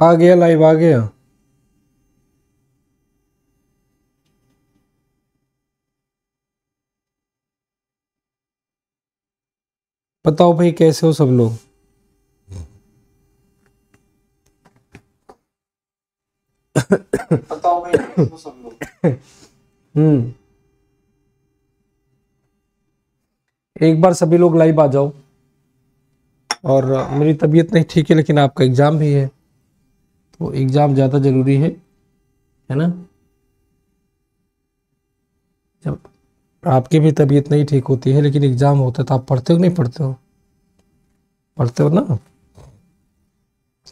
आ गया लाइव आ गया बताओ भाई कैसे हो सब लोग बताओ भाई कैसे हो सब लोग हम्म एक बार सभी लोग लाइव आ जाओ और मेरी तबीयत नहीं ठीक है लेकिन आपका एग्ज़ाम भी है वो एग्ज़ाम ज़्यादा ज़रूरी है है ना जब आपकी भी तबीयत नहीं ठीक होती है लेकिन एग्ज़ाम होता है तो आप पढ़ते हो नहीं पढ़ते हो पढ़ते हो ना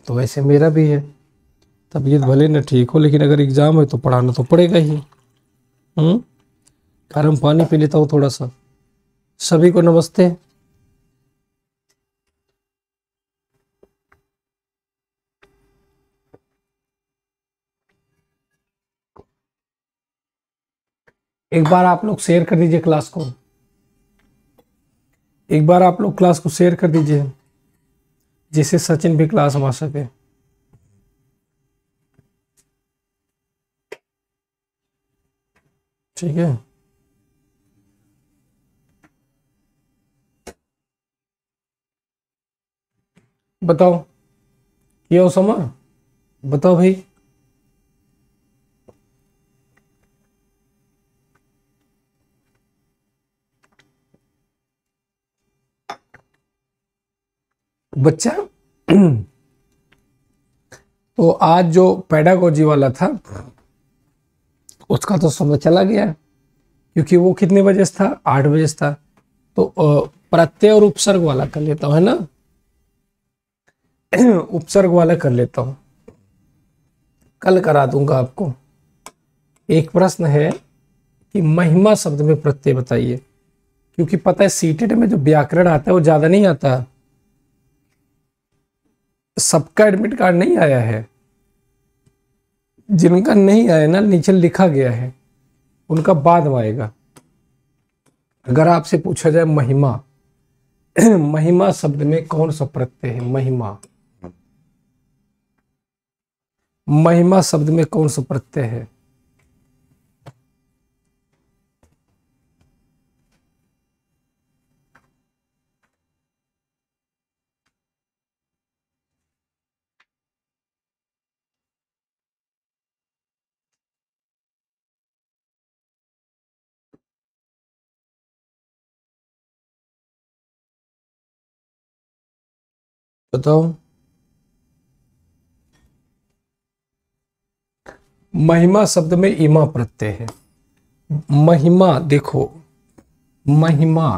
तो वैसे मेरा भी है तबीयत भले ना ठीक हो लेकिन अगर एग्ज़ाम है तो पढ़ाना तो पड़ेगा ही गर्म हम्म? पानी पी लेता हूँ थोड़ा सा सभी को नमस्ते एक बार आप लोग शेयर कर दीजिए क्लास को एक बार आप लोग क्लास को शेयर कर दीजिए जिससे सचिन भी क्लास हमार सके ठीक है बताओ ये हो समर बताओ भाई बच्चा तो आज जो पैडागोजी वाला था उसका तो समय चला गया क्योंकि वो कितने बजे था आठ बजे था तो प्रत्यय और उपसर्ग वाला कर लेता हूं है ना उपसर्ग वाला कर लेता हूं कल करा दूंगा आपको एक प्रश्न है कि महिमा शब्द में प्रत्यय बताइए क्योंकि पता है सीटेट में जो व्याकरण आता है वो ज़्यादा नहीं आता सबका एडमिट कार्ड नहीं आया है जिनका नहीं आया ना नीचे लिखा गया है उनका बाद में आएगा अगर आपसे पूछा जाए महिमा महिमा शब्द में कौन सा प्रत्यय है महिमा महिमा शब्द में कौन सा प्रत्यय है बताओ महिमा शब्द में इमा प्रत्यय है महिमा देखो महिमा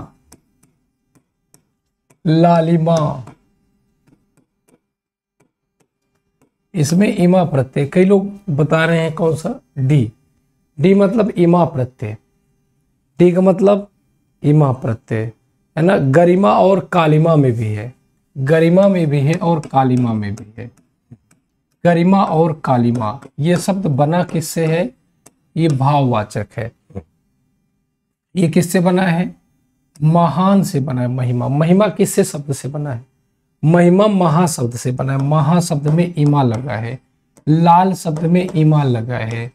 लालिमा इसमें इमा प्रत्यय कई लोग बता रहे हैं कौन सा डी डी मतलब इमा प्रत्यय डी का मतलब इमा प्रत्यय है ना गरिमा और कालिमा में भी है गरिमा में भी है और कालिमा में भी है गरिमा और कालिमा ये शब्द बना किससे है ये भाववाचक है ये किससे बना है महान से बना है महिमा महिमा किससे शब्द से बना है महिमा महाशब्द से बना है महाशब्द में इमा लगा है लाल शब्द में इमा लगा है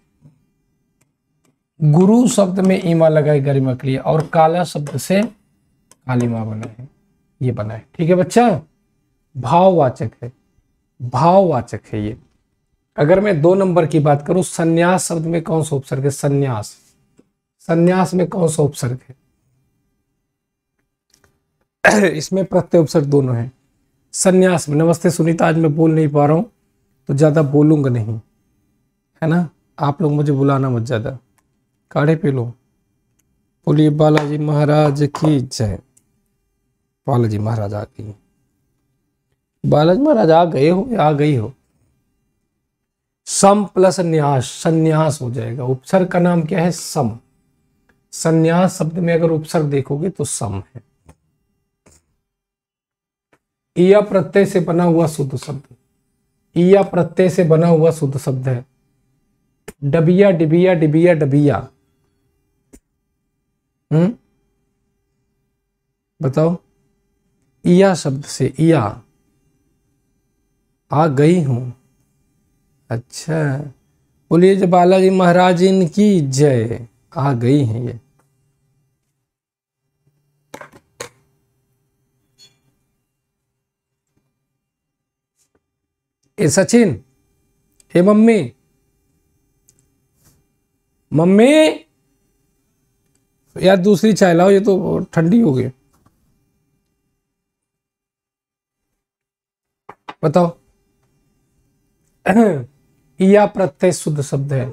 गुरु शब्द में ईमा है गरिमा के लिए और काला शब्द से कालिमा बना है ये बना है ठीक है बच्चा भाववाचक है भाववाचक है ये अगर मैं दो नंबर की बात करूं सन्यास शब्द में कौन सा उपसर्ग है संन्यास संन्यास में कौन सा उपसर्ग है इसमें प्रत्यय उपसर्ग दोनों है संन्यास में नमस्ते सुनीता आज मैं बोल नहीं पा रहा हूं तो ज्यादा बोलूंगा नहीं है ना आप लोग मुझे बुलाना मत ज्यादा काढ़े पी लो बोलिए बालाजी महाराज की जय बालाजी महाराज आ गई बालाजी महाराज आ गए हो या आ गई हो सम प्लस न्यास संन्यास हो जाएगा उपसर्ग का नाम क्या है सम संन्यास शब्द में अगर उपसर्ग देखोगे तो सम है ईया प्रत्यय से बना हुआ शुद्ध शब्द ईया प्रत्यय से बना हुआ शुद्ध शब्द है डबिया डिबिया डिबिया डबिया हम्म बताओ इया शब्द से इया आ गई हूं अच्छा बोलिए जब बालाजी महाराज इनकी जय आ गई हैं ये ए सचिन हे मम्मी मम्मी यार दूसरी चाय लाओ ये तो ठंडी हो गई बताओ या प्रत्यय शुद्ध शब्द है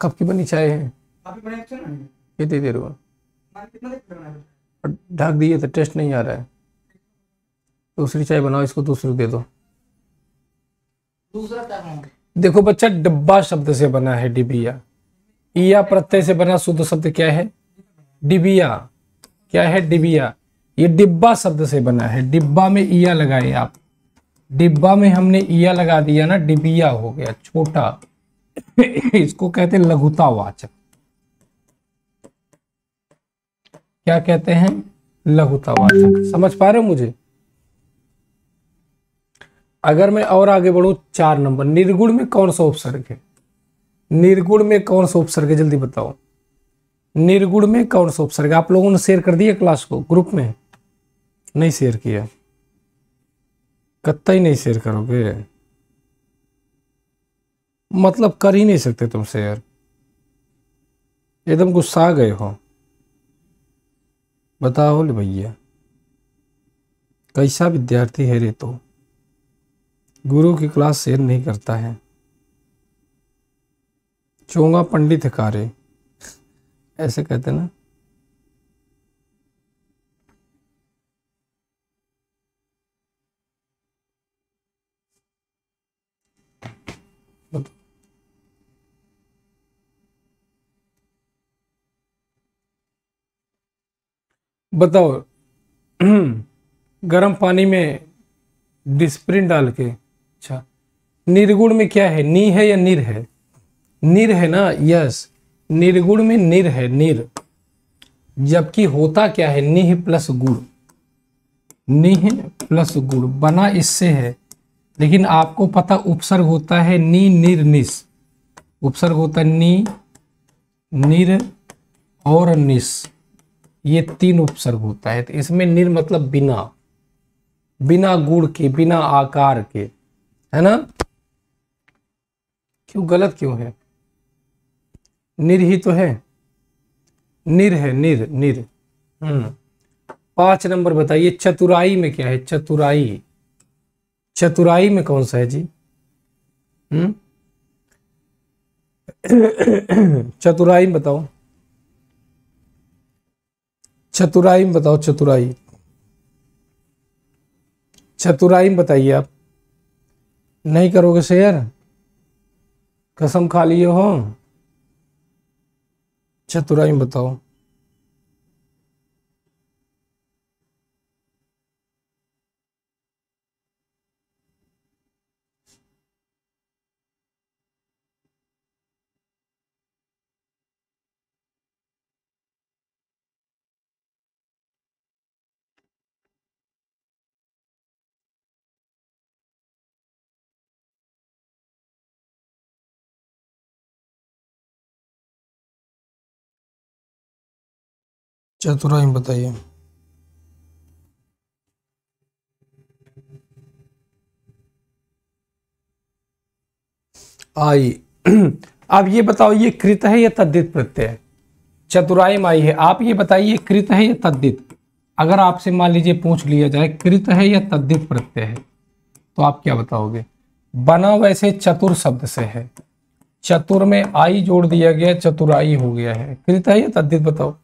कब की बनी चाय है हाँ, कितनी देर हुआ ढक दिए तो टेस्ट नहीं आ रहा है दूसरी चाय बनाओ इसको दूसरी दे दो देखो बच्चा डब्बा शब्द से बना है डिबिया ईया प्रत्यय से बना शुद्ध शब्द क्या है डिबिया क्या है डिबिया ये डिब्बा शब्द से बना है डिब्बा में ईया लगाए आप डिब्बा में हमने ईया लगा दिया ना डिबिया हो गया छोटा इसको कहते हैं लघुतावाचक क्या कहते हैं लघुतावाचक समझ पा रहे हो मुझे अगर मैं और आगे बढ़ू चार नंबर निर्गुण में कौन सा उपसर्ग है निर्गुण में कौन सा उपसर्ग है जल्दी बताओ निर्गुण में कौन सा उपसर्ग आप लोगों ने शेयर कर दिया क्लास को ग्रुप में नहीं शेयर किया कत्ता ही नहीं शेयर करोगे मतलब कर ही नहीं सकते तुम शेयर एकदम गुस्सा गए हो बताओ ले भैया कैसा विद्यार्थी है रे तो गुरु की क्लास शेयर नहीं करता है चोंगा पंडित है कारे ऐसे कहते ना बताओ गर्म पानी में डिस्प्रिन डाल के अच्छा निर्गुण में क्या है नी है या निर है निर है ना यस निर्गुण में निर है निर जबकि होता क्या है निह प्लस गुण निह प्लस गुण बना इससे है लेकिन आपको पता उपसर्ग होता है नी निस उपसर्ग होता है नी निर और निस ये तीन उपसर्ग होता है तो इसमें निर मतलब बिना बिना गुण के बिना आकार के है ना क्यों गलत क्यों है निर ही तो है निर है निर निर हम्म पांच नंबर बताइए चतुराई में क्या है चतुराई चतुराई में कौन सा है जी हम्म चतुराई बताओ चतुराई में बताओ चतुराई चतुराई में बताइए आप नहीं करोगे शेयर कसम खा लिए हो चतुराई में बताओ चतुराई बताइए आई अब ये बताओ ये कृत है या तद्दित प्रत्यय है चतुराई आई है आप ये बताइए कृत है या तद्दित अगर आपसे मान लीजिए पूछ लिया जाए कृत है या तद्दित प्रत्यय है तो आप क्या बताओगे बना वैसे चतुर शब्द से है चतुर में आई जोड़ दिया गया चतुराई हो गया है कृत है या तद्दित बताओ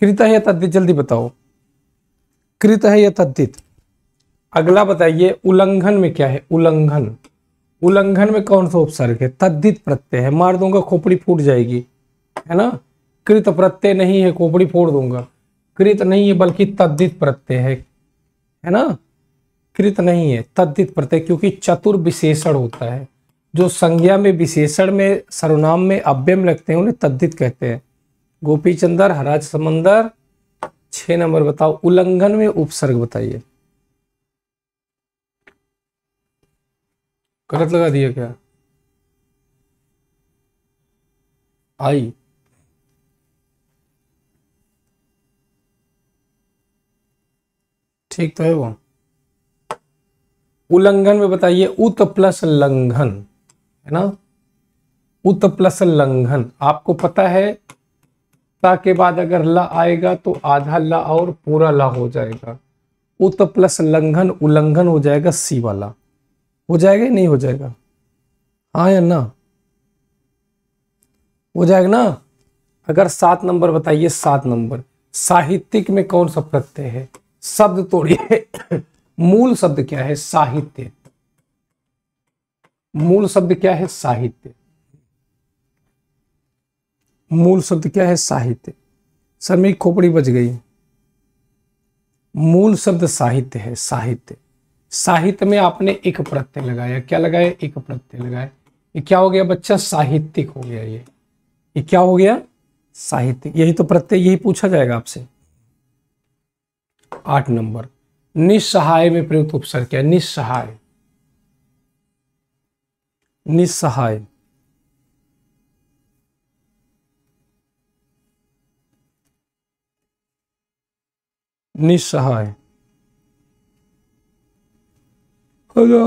कृत है या तद्वित जल्दी बताओ कृत है या तद्वित अगला बताइए उल्लंघन में क्या है उल्लंघन उल्लंघन में कौन सा उपसर्ग है तद्धित प्रत्यय है मार दूंगा खोपड़ी फूट जाएगी है ना कृत प्रत्यय नहीं है खोपड़ी फोड़ दूंगा कृत नहीं है बल्कि तद्धित प्रत्यय है है ना कृत नहीं है तद्धित प्रत्यय क्योंकि चतुर विशेषण होता है जो संज्ञा में विशेषण में सर्वनाम में अव्यम लगते हैं उन्हें तद्धित कहते हैं गोपी चंदर हराज समंदर छह नंबर बताओ उल्लंघन में उपसर्ग बताइए गलत लगा दिया क्या आई ठीक तो है वो उल्लंघन में बताइए उत प्लस लंघन है ना उत प्लस लंघन आपको पता है ता के बाद अगर ला आएगा तो आधा ला और पूरा ला हो जाएगा उत तो प्लस लंघन उल्लंघन हो जाएगा सी वाला हो जाएगा नहीं हो जाएगा हाँ या ना हो जाएगा ना अगर सात नंबर बताइए सात नंबर साहित्यिक में कौन सा प्रत्यय है शब्द तोड़िए मूल शब्द क्या है साहित्य मूल शब्द क्या है साहित्य मूल शब्द क्या है साहित्य सर मेरी खोपड़ी बच गई मूल शब्द साहित्य है साहित्य साहित्य में आपने एक प्रत्यय लगाया क्या लगाया एक प्रत्यय लगाया ये क्या हो गया बच्चा साहित्यिक हो गया ये ये क्या हो गया साहित्य यही तो प्रत्यय यही पूछा जाएगा आपसे आठ नंबर निस्सहाय में प्रयुक्त उपसर्ग क्या है निस्सहाय निस्सहाय নিঃসহায় হ্যালো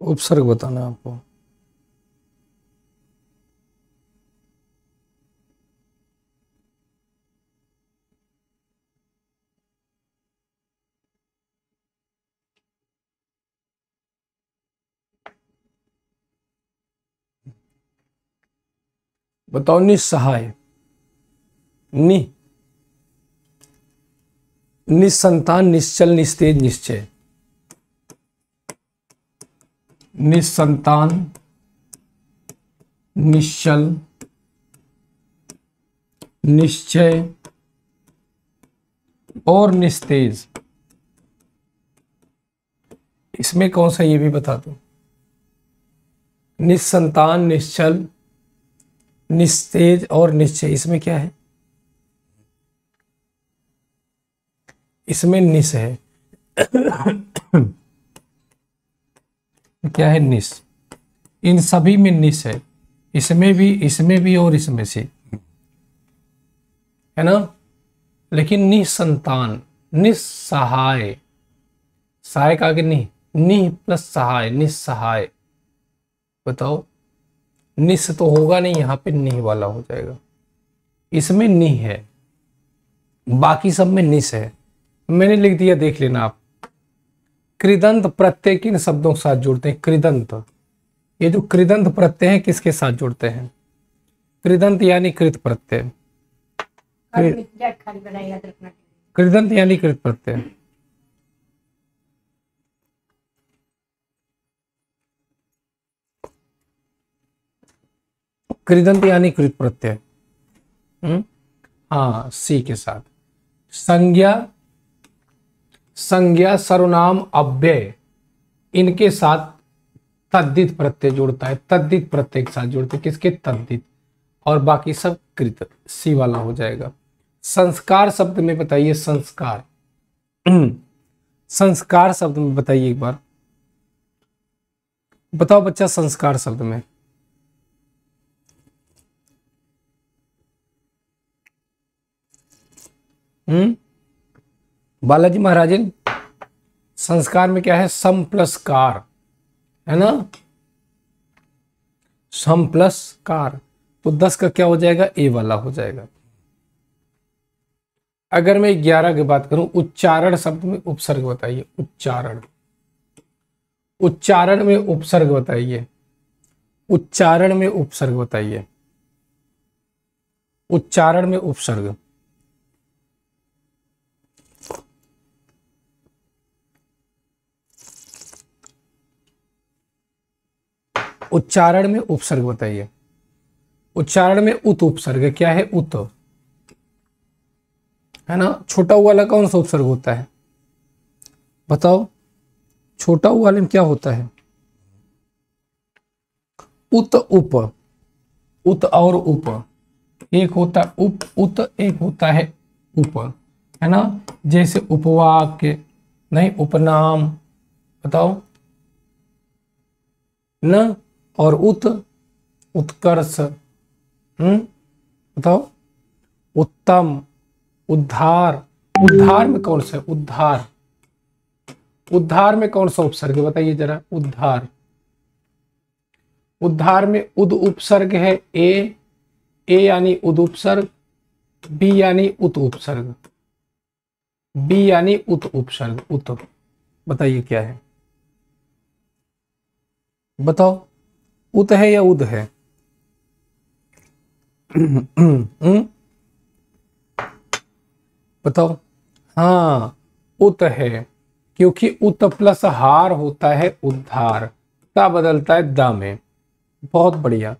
उपसर्ग बताना है आपको बताओ निस्सहाय नि निसंतान निश्चल निस्तेज निश्चय निसंतान निश्चल निश्चय और निस्तेज इसमें कौन सा ये भी बता दो निसंतान निश्चल निस्तेज और निश्चय इसमें क्या है इसमें निस है क्या है निस इन सभी में निस है इसमें भी इसमें भी और इसमें से है ना लेकिन निसंतान निस्सहाय सहाय का आगे नि नि प्लस सहाय निस्सहाय बताओ निस तो होगा नहीं यहां पे निह वाला हो जाएगा इसमें नि है बाकी सब में निस है मैंने लिख दिया देख लेना आप कृदंत प्रत्यय किन शब्दों के साथ जुड़ते हैं कृदंत ये जो कृदंत प्रत्यय है किसके साथ जुड़ते हैं कृदंत यानी कृत प्रत्यय कृदंत यानी कृत प्रत्यय कृदंत यानी कृत प्रत्यय हम्म? हाँ सी के साथ संज्ञा संज्ञा सर्वनाम अव्यय इनके साथ तद्दित प्रत्यय जोड़ता है तद्दित प्रत्यय के साथ जुड़ते किसके तद्दित और बाकी सब कृत सी वाला हो जाएगा संस्कार शब्द में बताइए संस्कार संस्कार शब्द में बताइए एक बार बताओ बच्चा संस्कार शब्द में हम्म बालाजी महाराजन संस्कार में क्या है सम प्लस कार है ना सम प्लस कार तो दस का क्या हो जाएगा ए वाला हो जाएगा अगर मैं ग्यारह की बात करूं उच्चारण शब्द में उपसर्ग बताइए उच्चारण उच्चारण में उपसर्ग बताइए उच्चारण में उपसर्ग बताइए उच्चारण में उपसर्ग उच्चारण में उपसर्ग बताइए उच्चारण में उत उपसर्ग क्या है उत है ना छोटा वाला कौन सा उपसर्ग होता है बताओ छोटा वाले में क्या होता है उत उप उत और उप एक होता है उप उत एक होता है उप है ना जैसे उपवाक्य नहीं उपनाम बताओ न और उत उत्कर्ष हम्म? बताओ उत्तम उद्धार उद्धार में कौन सा उद्धार उद्धार में कौन सा उपसर्ग बताइए जरा उद्धार उद्धार में उद उपसर्ग है ए ए यानी उद उपसर्ग बी यानी उत उपसर्ग बी यानी उत उपसर्ग उत बताइए क्या है बताओ उत है या उद है बताओ हाँ उत है क्योंकि उत प्लस हार होता है उद्धार का बदलता है द में बहुत बढ़िया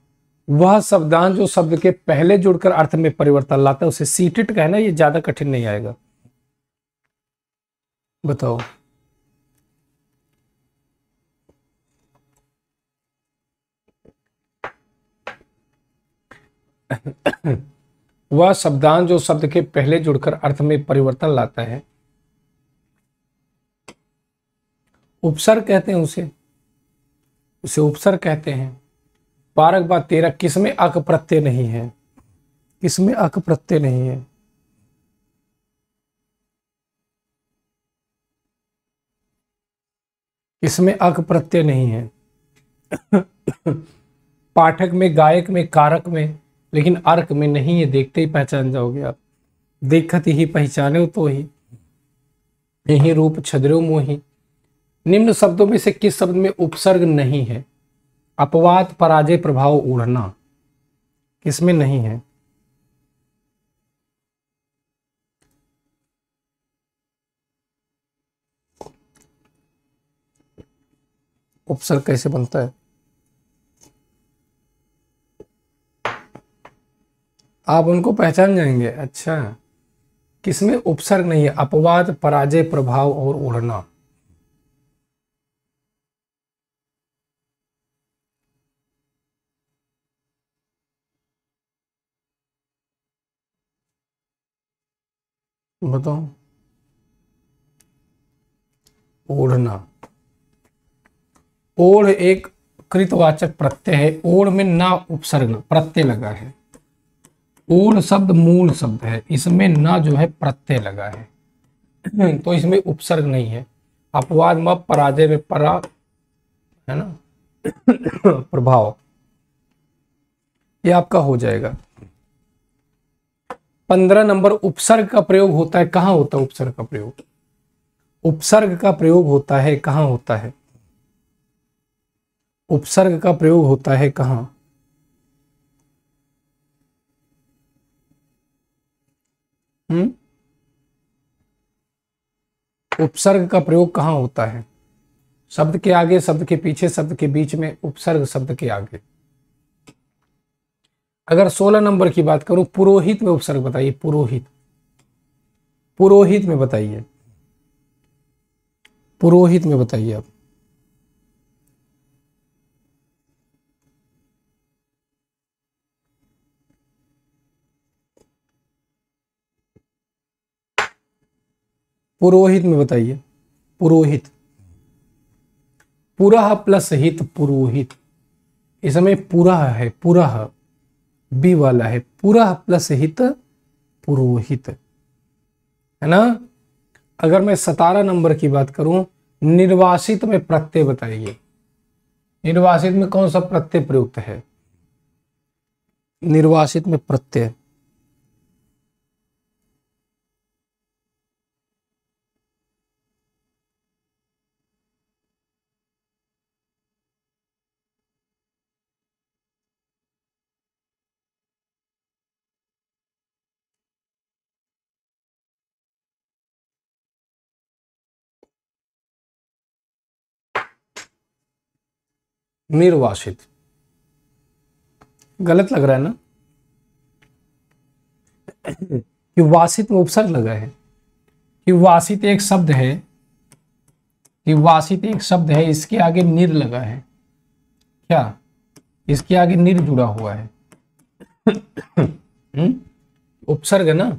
वह शब्दान जो शब्द के पहले जुड़कर अर्थ में परिवर्तन लाता है उसे सीटेट कहना ये ज्यादा कठिन नहीं आएगा बताओ वह शब्दान जो शब्द के पहले जुड़कर अर्थ में परिवर्तन लाता है उपसर कहते हैं उसे उसे उपसर कहते हैं पारक बा तेरह किसमें अक प्रत्यय नहीं है किसमें अक प्रत्यय नहीं है इसमें अक प्रत्यय नहीं है पाठक में गायक में कारक में लेकिन अर्क में नहीं है देखते ही पहचान जाओगे आप देखत ही पहचाने तो ही यही रूप छद्रो मोही निम्न शब्दों में से किस शब्द में उपसर्ग नहीं है अपवाद पराजय प्रभाव उड़ना किसमें नहीं है उपसर्ग कैसे बनता है आप उनको पहचान जाएंगे अच्छा किसमें उपसर्ग नहीं है अपवाद पराजय प्रभाव और उड़ना बताओ ओढ़ना ओढ़ एक कृतवाचक प्रत्यय है ओढ़ में ना उपसर्ग प्रत्यय लगा है पूर्ण शब्द मूल शब्द है इसमें ना जो है प्रत्यय लगा है तो इसमें उपसर्ग नहीं है अपवाद में पराजय में परा है ना प्रभाव ये आपका हो जाएगा पंद्रह नंबर उपसर्ग का प्रयोग होता है कहां होता है उपसर्ग का प्रयोग उपसर्ग का प्रयोग होता है कहां होता है उपसर्ग का प्रयोग होता है कहां हम्म उपसर्ग का प्रयोग कहाँ होता है शब्द के आगे शब्द के पीछे शब्द के बीच में उपसर्ग शब्द के आगे अगर 16 नंबर की बात करूं पुरोहित में उपसर्ग बताइए पुरोहित पुरोहित में बताइए पुरोहित में बताइए आप पुरोहित में बताइए पुरोहित पुरह प्लस हित पुरोहित इस समय पुरह है पुरह बी वाला है पुरह प्लस हित पुरोहित है ना अगर मैं सतारह नंबर की बात करूं निर्वासित में प्रत्यय बताइए निर्वासित में कौन सा प्रत्यय प्रयुक्त है निर्वासित में प्रत्यय निर्वासित गलत लग रहा है ना कि वासित में उपसर्ग लगा है कि वासित एक शब्द है कि वासित एक शब्द है इसके आगे निर लगा है क्या इसके आगे निर जुड़ा हुआ है हम्म? उपसर्ग है ना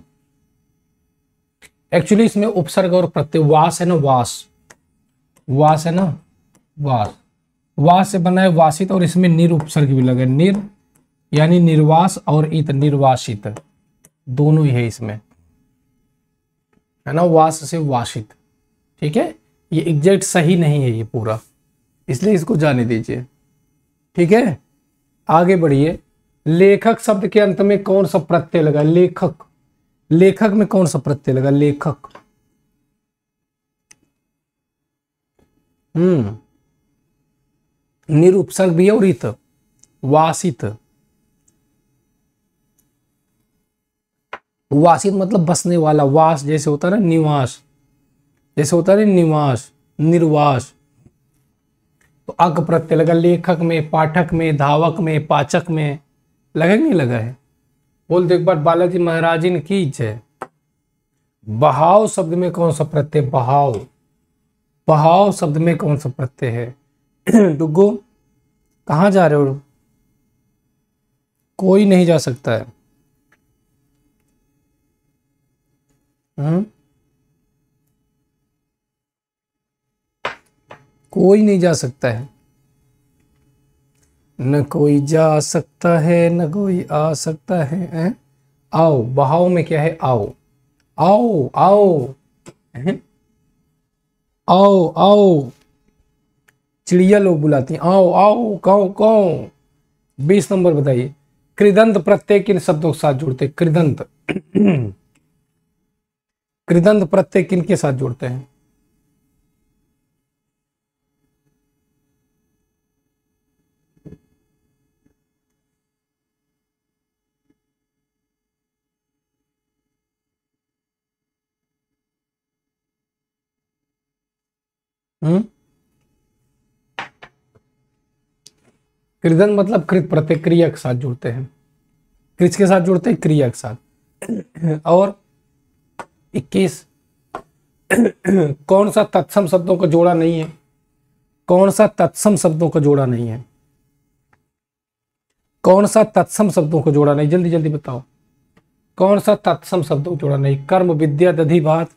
एक्चुअली इसमें उपसर्ग और प्रत्यय वास है ना वास वास है ना वास वास से बना है वासित और इसमें उपसर्ग भी लगे निर यानी निर्वास और इत निर्वासित दोनों ही है इसमें है ना वास से वासित ठीक है ये एग्जैक्ट सही नहीं है ये पूरा इसलिए इसको जाने दीजिए ठीक है आगे बढ़िए लेखक शब्द के अंत में कौन सा प्रत्यय लगा लेखक लेखक में कौन सा प्रत्यय लगा लेखक हम्म निरुपसर्ग भी है और इत वासित वासित मतलब बसने वाला वास जैसे होता है ना निवास जैसे होता है निवास निर्वास तो अक प्रत्यय लगा लेखक में पाठक में धावक में पाचक में लगा नहीं लगा है बोल दो एक बार बालाजी महाराज ने की जय बहाव शब्द में कौन सा प्रत्यय बहाव बहाव शब्द में कौन सा प्रत्यय है डुगो कहाँ जा रहे हो कोई नहीं जा सकता है हुँ? हम्म? कोई नहीं जा सकता है न कोई जा सकता है न कोई आ सकता है ए? आओ बहाव में क्या है आओ आओ आओ आओ आओ, आओ चिड़िया लोग बुलाती हैं आओ आओ कौ कौ बीस नंबर बताइए कृदंत प्रत्यय किन शब्दों के साथ जुड़ते हैं कृदंत कृदंत प्रत्यय किन के साथ जुड़ते हैं हम्म कृदन मतलब कृत प्रत्यय क्रिया के साथ जुड़ते हैं कृत के साथ जुड़ते हैं क्रिया के साथ और इक्कीस कौन सा तत्सम शब्दों का जोड़ा नहीं है कौन सा तत्सम शब्दों का जोड़ा नहीं है कौन सा तत्सम शब्दों को जोड़ा नहीं जल्दी जल्दी बताओ कौन सा तत्सम शब्दों को जोड़ा नहीं कर्म विद्या दधि भात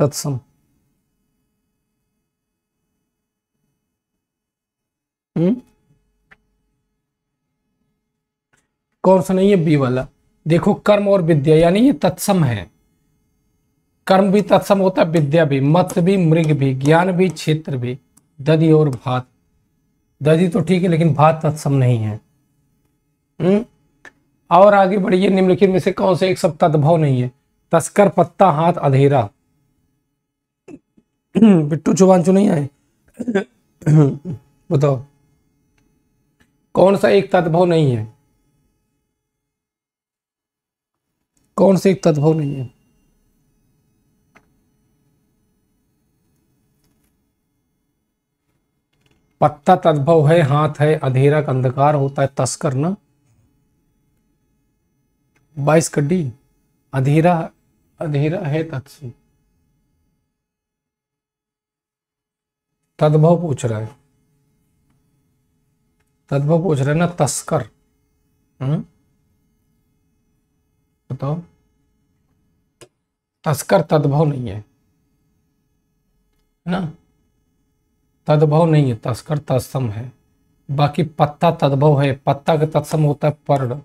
तत्सम हुँ? हम्म? कौन सा नहीं है बी वाला देखो कर्म और विद्या यानी ये तत्सम है कर्म भी तत्सम होता है विद्या भी मत भी मृग भी ज्ञान भी क्षेत्र भी दधी और भात दधी तो ठीक है लेकिन भात तत्सम नहीं है हुँ? हम्म? और आगे बढ़िए निम्नलिखित में से कौन से एक सब तद्भव नहीं है तस्कर पत्ता हाथ अधेरा बिट्टू चू नहीं आए बताओ कौन सा एक तद्भव नहीं है कौन से एक तद्भव नहीं है पत्ता तद्भव है हाथ है अधेरा का अंधकार होता है तस्कर ना बाईस कड्डी अधेरा अधेरा है तत्सी तद्भव पूछ रहा है तद्भव पूछ रहा है ना तस्कर हुँ? हम्म? बताओ तस्कर तद्भव नहीं है ना तद्भव नहीं है तस्कर तत्सम है बाकी पत्ता तद्भव है पत्ता का तत्सम होता है पर्ण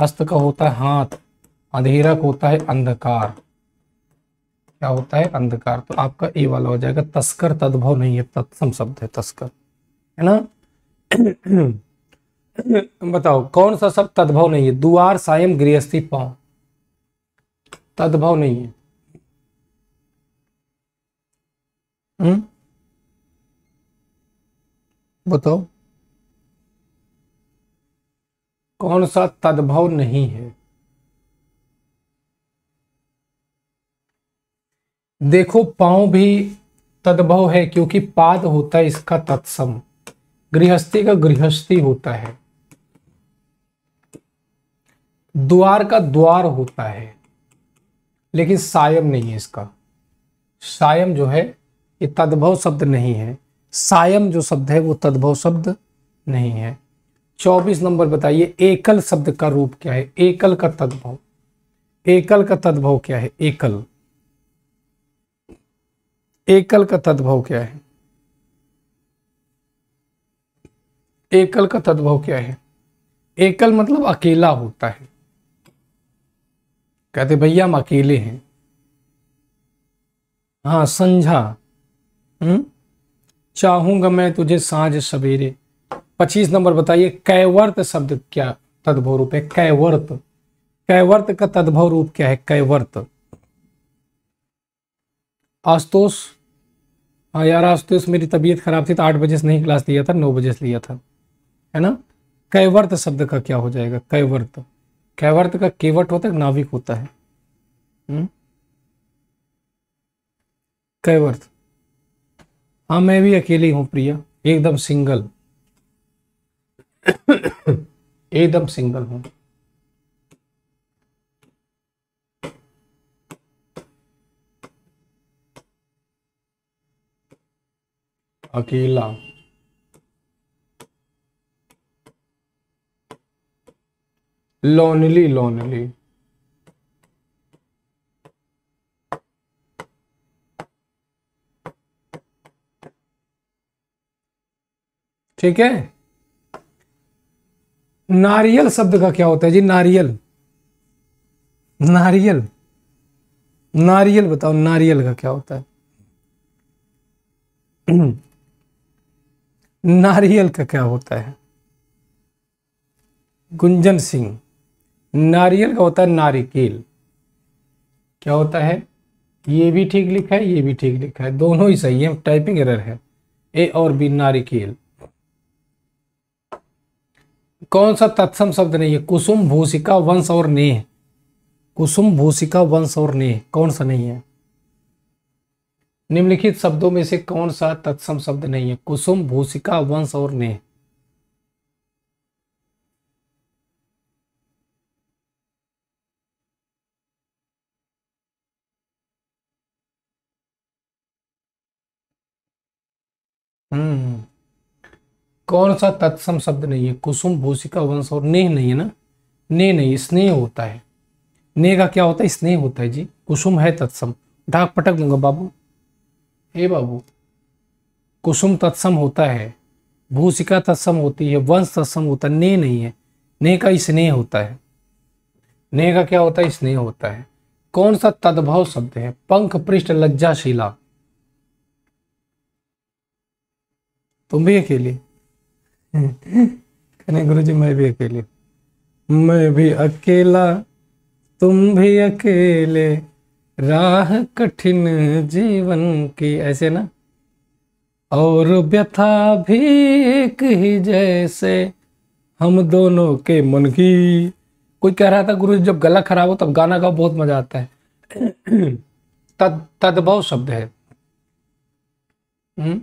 हस्त का होता है हाथ अंधेरा का होता है अंधकार क्या होता है अंधकार तो आपका ए वाला हो जाएगा तस्कर तद्भव नहीं है तत्सम शब्द है तस्कर है ना बताओ कौन सा शब्द तद्भव नहीं है दुआर सायम गृहस्थी पांव तद्भव नहीं है हुँ? हम्म? बताओ कौन सा तद्भव नहीं है देखो पांव भी तद्भव है क्योंकि पाद होता है इसका तत्सम गृहस्थी का गृहस्थी होता है द्वार का द्वार होता है लेकिन सायम नहीं है इसका सायम जो है ये तद्भव शब्द नहीं है सायम जो शब्द है वो तद्भव शब्द नहीं है चौबीस नंबर बताइए एकल शब्द का रूप क्या है एकल का तद्भव एकल का तद्भव क्या है एकल एकल का तद्भव क्या है एकल का तद्भव क्या है एकल मतलब अकेला होता है कहते भैया हम अकेले हैं हाँ समझा हम्म? चाहूंगा मैं तुझे सांझ सवेरे पच्चीस नंबर बताइए कैवर्त शब्द क्या तद्भव रूप है कैवर्त कैवर्त का तद्भव रूप क्या है कैवर्त आस्तोष हाँ यार आस्तोष मेरी तबीयत खराब थी तो आठ बजे से नहीं क्लास लिया था नौ बजे से लिया था है ना कैवर्त शब्द का क्या हो जाएगा कैवर्त कैवर्त का केवट होता है नाविक होता है हम्म? कैवर्त हाँ मैं भी अकेली हूं प्रिया एकदम सिंगल एकदम सिंगल हूं अकेला लोनली लोनली ठीक है नारियल शब्द का क्या होता है जी नारियल नारियल नारियल बताओ नारियल का क्या होता है नारियल का क्या होता है गुंजन सिंह नारियल का होता है नारिकेल क्या होता है ये भी ठीक लिखा है ये भी ठीक लिखा है दोनों ही सही है टाइपिंग एरर है ए और बी नारिकेल कौन सा तत्सम शब्द नहीं है कुसुम भूषिका वंश और नेह कुसुम भूषिका वंश और नेह कौन सा नहीं है निम्नलिखित शब्दों में से कौन सा तत्सम शब्द नहीं है कुसुम भूषिका वंश और नेह हम्म कौन सा तत्सम शब्द नहीं है कुसुम भूषिका वंश और नेह नहीं है ना नेह नहीं स्नेह होता है नेह का क्या होता है स्नेह होता है जी कुसुम है तत्सम ढाक पटक दूंगा बाबू हे बाबू कुसुम तत्सम होता है भूषिका तत्सम होती है वंश तत्सम होता है नेह नहीं है नेह का स्नेह होता है नेह का क्या होता है स्नेह होता है कौन सा तद्भव शब्द है पंख पृष्ठ लज्जाशिला तुम भी अकेले कहने गुरु जी मैं भी अकेले मैं भी अकेला तुम भी अकेले राह कठिन जीवन की ऐसे ना और व्यथा भी एक ही जैसे हम दोनों के मन की कोई कह रहा था गुरु जब गला खराब हो तब गाना गाओ बहुत मजा आता है तद तदभव शब्द है हुँ? हम्म?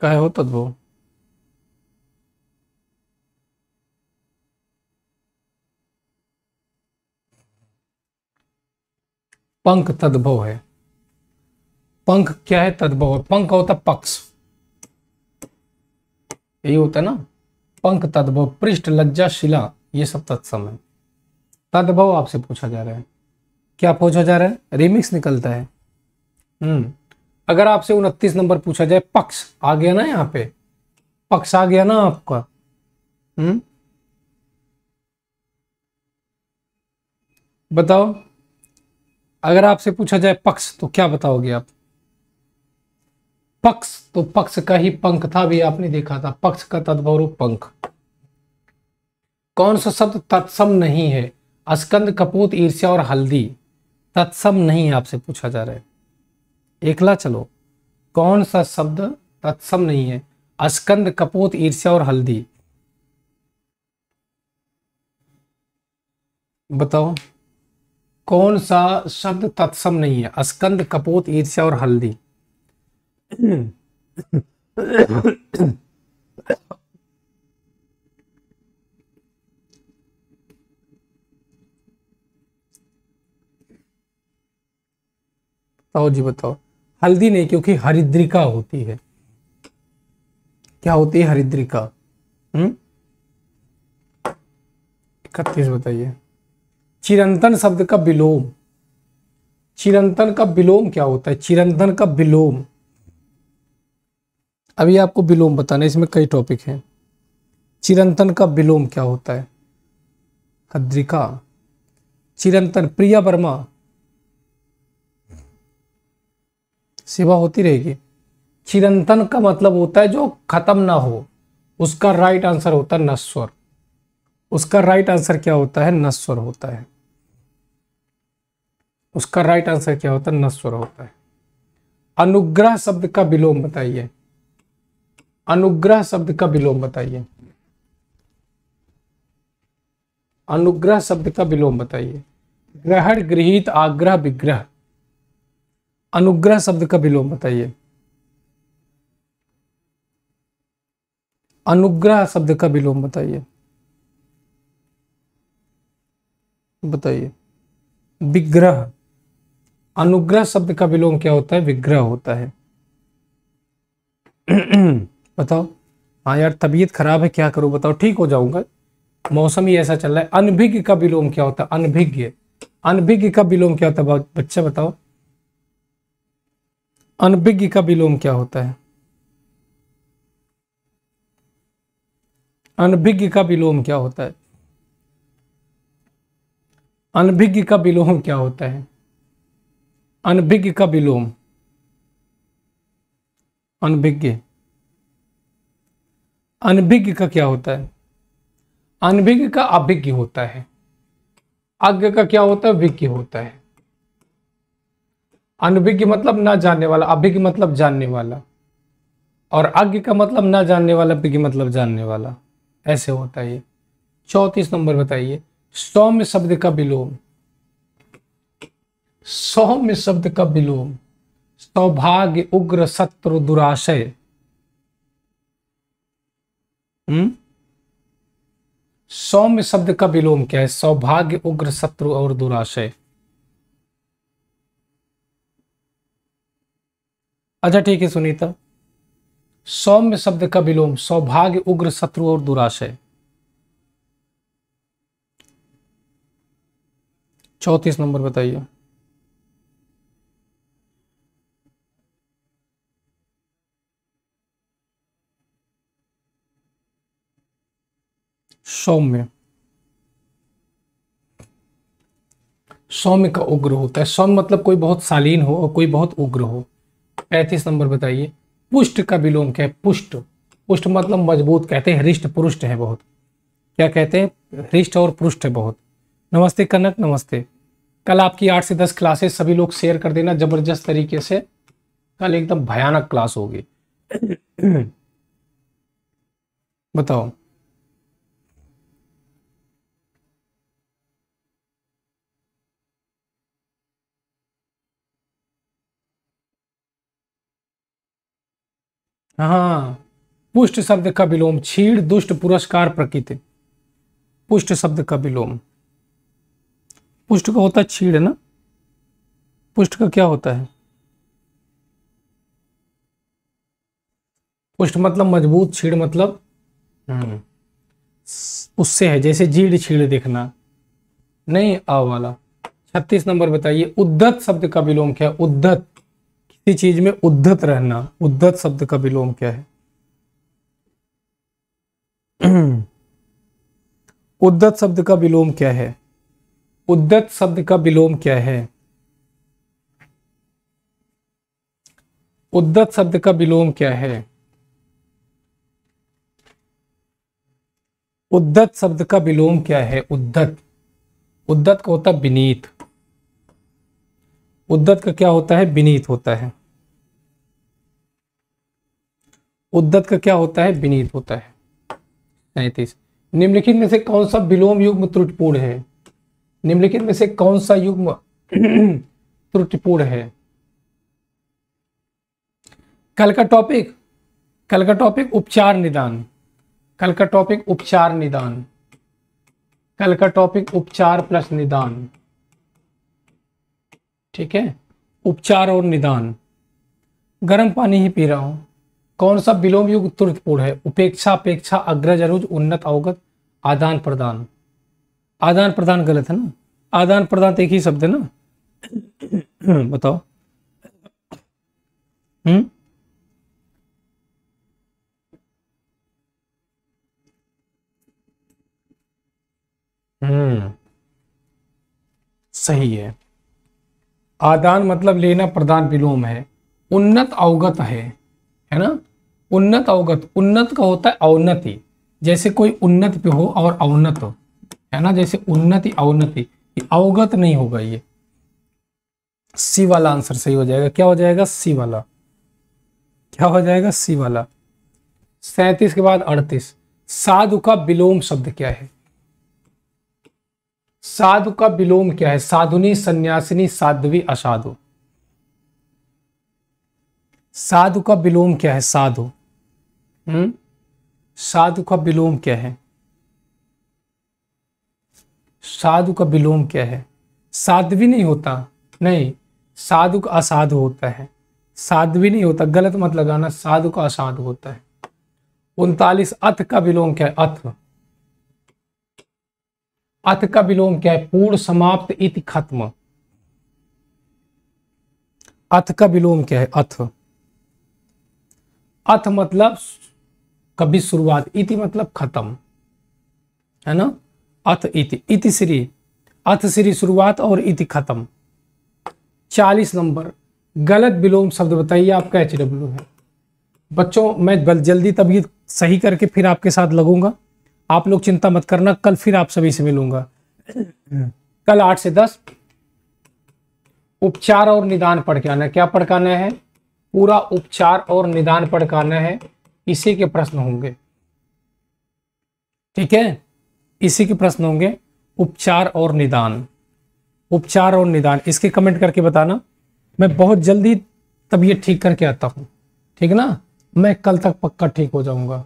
काय होतात भाऊ पंख तद्भव है पंख क्या है तद्भव है पंख होता पक्ष यही होता है ना पंख तद्भव पृष्ठ लज्जा शिला ये सब तत्सम है तद्भव आपसे पूछा जा रहा है क्या पूछा जा रहा है रिमिक्स निकलता है हम्म अगर आपसे उनतीस नंबर पूछा जाए पक्ष आ गया ना यहाँ पे पक्ष आ गया ना आपका हम्म बताओ अगर आपसे पूछा जाए पक्ष तो क्या बताओगे आप पक्ष तो पक्ष का ही पंख था भी आपने देखा था पक्ष का रूप पंख कौन सा शब्द तत्सम नहीं है अस्कंद कपूत ईर्ष्या और हल्दी तत्सम नहीं आपसे पूछा जा रहा है एकला चलो कौन सा शब्द तत्सम नहीं है अस्कंद कपोत ईर्ष्या और हल्दी बताओ कौन सा शब्द तत्सम नहीं है अस्कंद कपोत ईर्ष्या और हल्दी बताओ जी बताओ हल्दी नहीं क्योंकि हरिद्रिका होती है क्या होती है हरिद्रिका हम्म? इकतीस बताइए चिरंतन शब्द का विलोम चिरंतन का विलोम क्या होता है चिरंतन का विलोम अभी आपको विलोम बताना इसमें कई टॉपिक हैं चिरंतन का विलोम क्या होता है हद्रिका चिरंतन प्रिया वर्मा सेवा होती रहेगी चिरंतन का मतलब होता है जो खत्म ना हो उसका राइट आंसर होता है नस्वर उसका राइट आंसर क्या होता है नस्वर होता है उसका राइट आंसर क्या होता है नस्वर होता है अनुग्रह शब्द का विलोम बताइए अनुग्रह शब्द का विलोम बताइए अनुग्रह शब्द का विलोम बताइए ग्रहण गृहित आग्रह विग्रह अनुग्रह शब्द का विलोम बताइए अनुग्रह शब्द का विलोम बताइए बताइए विग्रह अनुग्रह शब्द का विलोम क्या होता है विग्रह होता है बताओ हाँ यार तबीयत खराब है क्या करूं बताओ ठीक हो जाऊंगा मौसम ही ऐसा चल रहा है अनभिज्ञ का विलोम क्या होता है अनभिज्ञ अनभिज्ञ का विलोम क्या होता है बच्चा बताओ अनभिज्ञ का विलोम क्या होता है अनभिज्ञ का विलोम क्या होता है अनभिज्ञ का विलोम क्या होता है अनभिज्ञ का विलोम अनभिज्ञ अनभिज्ञ का क्या होता है अनभिज्ञ का अभिज्ञ होता है आज्ञा का क्या होता है विज्ञ होता है अनभिज्ञ मतलब ना जानने वाला अभिज्ञ मतलब जानने वाला और अज्ञ का मतलब ना जानने वाला अभिज्ञ मतलब जानने वाला ऐसे होता है चौतीस नंबर बताइए सौम्य शब्द का विलोम सौम्य शब्द का विलोम सौभाग्य उग्र शत्रु दुराशय हम्म? सौम्य शब्द का विलोम क्या है सौभाग्य उग्र शत्रु और दुराशय अच्छा ठीक है सुनीता सौम्य शब्द का विलोम सौभाग्य उग्र शत्रु और दुराशय चौतीस नंबर बताइए सौम्य सौम्य का उग्र होता है सौम्य मतलब कोई बहुत शालीन हो और कोई बहुत उग्र हो पैंतीस नंबर बताइए पुष्ट का विलोम क्या है पुष्ट पुष्ट मतलब मजबूत कहते हैं हृष्ट पुरुष्ट है बहुत क्या कहते हैं हृष्ट और पुरुष्ट है बहुत नमस्ते कनक नमस्ते कल आपकी आठ से दस क्लासेस सभी लोग शेयर कर देना जबरदस्त तरीके से कल एकदम भयानक क्लास होगी बताओ हाँ पुष्ट शब्द का विलोम छीड़ दुष्ट पुरस्कार प्रकृति पुष्ट शब्द का विलोम पुष्ट का होता है छीड़ ना पुष्ट का क्या होता है पुष्ट मतलब मजबूत छीड़ मतलब हम्म। उससे है जैसे जीड़ छीड़ देखना नहीं आ वाला छत्तीस नंबर बताइए उद्दत शब्द का विलोम क्या उद्धत उद्दत किसी चीज में उद्धत रहना उद्धत शब्द का विलोम क्या है उद्धत शब्द का विलोम क्या है उद्धत शब्द का विलोम क्या है उद्धत शब्द का विलोम क्या है उद्धत शब्द का विलोम क्या है उद्धत उद्धत का होता है विनीत उद्धत का क्या होता है विनीत होता है उद्दत का क्या होता है विनीत होता है सैतीस निम्नलिखित में से कौन सा विलोम युग्म त्रुटिपूर्ण है निम्नलिखित में से कौन सा युग्म त्रुटिपूर्ण है कल का टॉपिक कल का टॉपिक उपचार निदान कल का टॉपिक उपचार निदान कल का टॉपिक उपचार प्लस निदान ठीक है उपचार और निदान गर्म पानी ही पी रहा हूं कौन सा विलोम युग तुर्कपूर्ण है उपेक्षा अपेक्षा अग्रज अरुज उन्नत अवगत आदान प्रदान आदान प्रदान गलत है ना आदान प्रदान तो एक ही शब्द है ना बताओ हम्म हम्म सही है आदान मतलब लेना प्रदान विलोम है उन्नत अवगत है है ना उन्नत अवगत उन्नत का होता है अवनति जैसे कोई उन्नत पे हो और अवनत हो है ना जैसे उन्नति अवनति अवगत नहीं होगा ये सी वाला आंसर सही हो जाएगा क्या हो जाएगा सी वाला क्या हो जाएगा सी वाला सैतीस के बाद अड़तीस साधु का विलोम शब्द क्या है साधु का विलोम क्या है साधुनी सन्यासिनी साध्वी असाधु साधु का विलोम क्या है साधु हुँ? हम्म? साधु का विलोम क्या है साधु का विलोम क्या है साध्वी नहीं होता नहीं साधु का असाधु होता है साध्वी नहीं होता गलत मत लगाना साधु का असाधु होता है उनतालीस अथ का विलोम क्या है अथ अथ का विलोम क्या है पूर्ण समाप्त इति खत्म अथ का विलोम क्या है अथ अथ मतलब कभी शुरुआत इति मतलब खत्म है ना अथ इति इति श्री अथ श्री शुरुआत और इति खत्म चालीस नंबर गलत विलोम शब्द बताइए आपका एच डब्ल्यू है बच्चों मैं जल्दी तभी सही करके फिर आपके साथ लगूंगा आप लोग चिंता मत करना कल फिर आप सभी से मिलूंगा कल आठ से दस उपचार और निदान पढ़ के आना क्या पढ़ाना है पूरा उपचार और निदान पढ़ के आना है इसी के प्रश्न होंगे ठीक है इसी के प्रश्न होंगे उपचार और निदान उपचार और निदान इसके कमेंट करके बताना मैं बहुत जल्दी तबीयत ठीक करके आता हूं ठीक ना मैं कल तक पक्का ठीक हो जाऊंगा